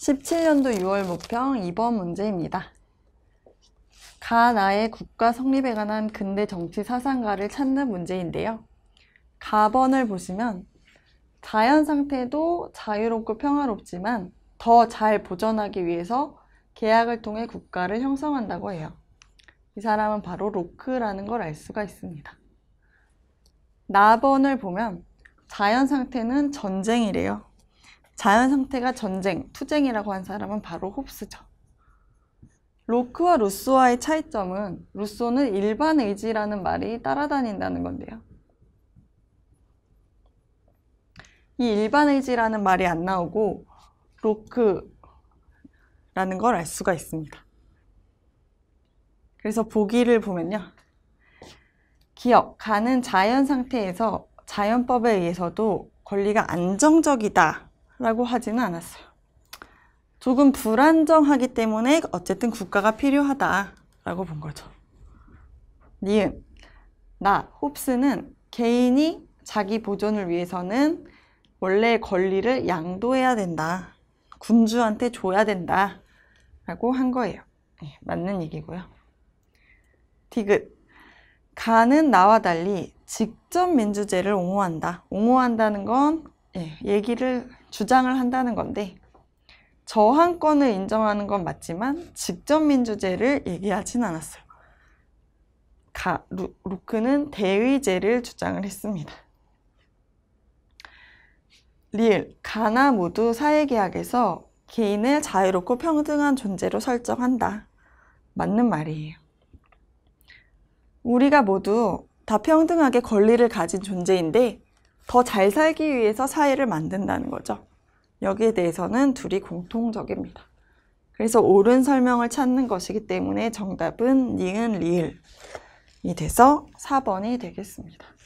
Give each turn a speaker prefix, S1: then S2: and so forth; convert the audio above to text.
S1: 17년도 6월 모평 2번 문제입니다. 가 나의 국가 성립에 관한 근대 정치 사상가를 찾는 문제인데요. 가번을 보시면 자연 상태도 자유롭고 평화롭지만 더 잘 보존하기 위해서 계약을 통해 국가를 형성한다고 해요. 이 사람은 바로 로크라는 걸 알 수가 있습니다. 나번을 보면 자연 상태는 전쟁이래요. 자연 상태가 전쟁, 투쟁이라고 한 사람은 바로 홉스죠. 로크와 루소와의 차이점은 루소는 일반 의지라는 말이 따라다닌다는 건데요. 이 일반 의지라는 말이 안 나오고 로크라는 걸 알 수가 있습니다. 그래서 보기를 보면요. 기억, 가는 자연 상태에서 자연법에 의해서도 권리가 안정적이다 라고 하지는 않았어요. 조금 불안정하기 때문에 어쨌든 국가가 필요하다 라고 본 거죠. 니은, 나, 홉스는 개인이 자기 보존을 위해서는 원래의 권리를 양도해야 된다. 군주한테 줘야 된다. 라고 한 거예요. 네, 맞는 얘기고요. 디귿. 가는 나와 달리 직접 민주제를 옹호한다. 옹호한다는 건 예, 얘기를 주장을 한다는 건데 저항권을 인정하는 건 맞지만 직접 민주제를 얘기하진 않았어요. 가, 루, 루크는 대의제를 주장을 했습니다. 리을, 가나 모두 사회계약에서 개인을 자유롭고 평등한 존재로 설정한다. 맞는 말이에요. 우리가 모두 다 평등하게 권리를 가진 존재인데 더잘 살기 위해서 사회를 만든다는 거죠. 여기에 대해서는 둘이 공통적입니다. 그래서 옳은 설명을 찾는 것이기 때문에 정답은 니은 리을이 돼서 4번이 되겠습니다.